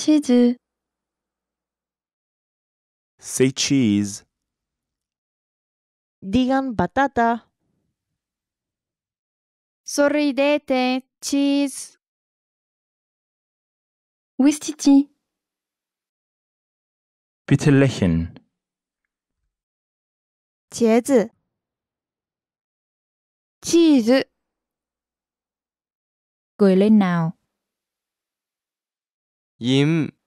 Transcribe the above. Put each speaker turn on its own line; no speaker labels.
Cheese. Say cheese.
Digan batata. Sorridete, cheese. Wistiti.
Bitte lächeln.
Cheese. cheese.
Cười lên nào.
임